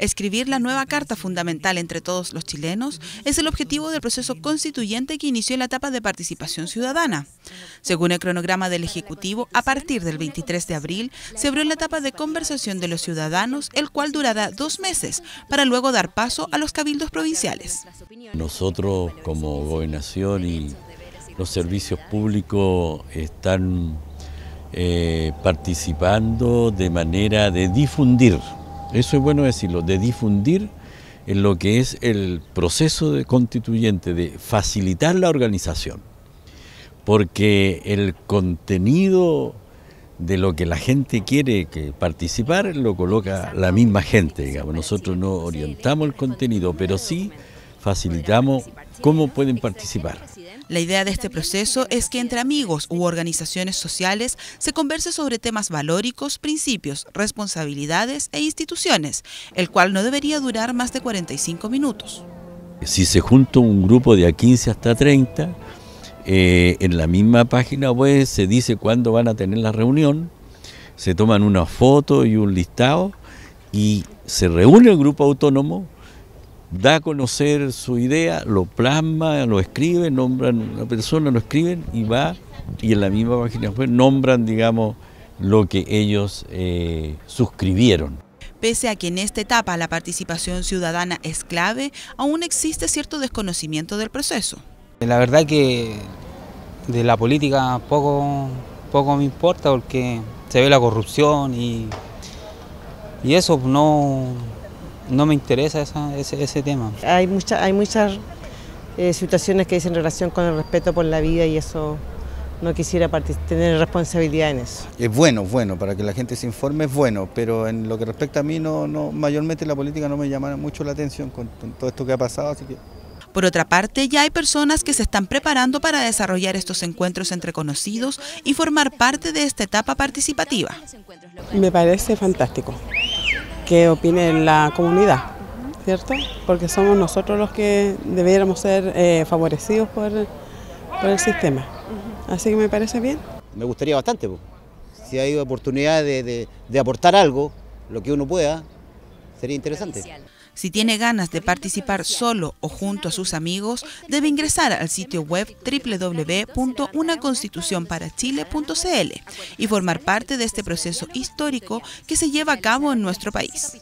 Escribir la nueva Carta Fundamental entre todos los chilenos es el objetivo del proceso constituyente que inició la etapa de participación ciudadana. Según el cronograma del Ejecutivo, a partir del 23 de abril se abrió la etapa de conversación de los ciudadanos, el cual durará dos meses, para luego dar paso a los cabildos provinciales. Nosotros como gobernación y los servicios públicos están eh, participando de manera de difundir eso es bueno decirlo, de difundir en lo que es el proceso de constituyente, de facilitar la organización, porque el contenido de lo que la gente quiere que participar lo coloca la misma gente, digamos. Nosotros no orientamos el contenido, pero sí facilitamos cómo pueden participar. La idea de este proceso es que entre amigos u organizaciones sociales se converse sobre temas valóricos, principios, responsabilidades e instituciones, el cual no debería durar más de 45 minutos. Si se junta un grupo de a 15 hasta 30, eh, en la misma página web se dice cuándo van a tener la reunión, se toman una foto y un listado y se reúne el grupo autónomo da a conocer su idea, lo plasma, lo escribe, nombran una persona, lo escriben y va, y en la misma página web nombran, digamos, lo que ellos eh, suscribieron. Pese a que en esta etapa la participación ciudadana es clave, aún existe cierto desconocimiento del proceso. La verdad que de la política poco, poco me importa porque se ve la corrupción y, y eso no, no me interesa ese, tema. Hay, hay muchas eh, situaciones que dicen relación con el respeto por la vida y eso no quisiera tener responsabilidad en eso. Es bueno, bueno, para que la gente se informe es bueno, pero en lo que respecta a mí, no, mayormente la política no me llama mucho la atención con, con todo esto que ha pasado, así que... Por otra parte, ya hay personas que se están preparando para desarrollar estos encuentros entre conocidos y formar parte de esta etapa participativa. Me parece fantástico que opine la comunidad, ¿cierto? Porque somos nosotros los que debiéramos ser eh, favorecidos por, por, el sistema. Así que me parece bien. Me gustaría bastante, si hay oportunidad de aportar algo, lo que uno pueda, sería interesante. Si tiene ganas de participar solo o junto a sus amigos, debe ingresar al sitio web www.unaconstitucionparachile.cl y formar parte de este proceso histórico que se lleva a cabo en nuestro país.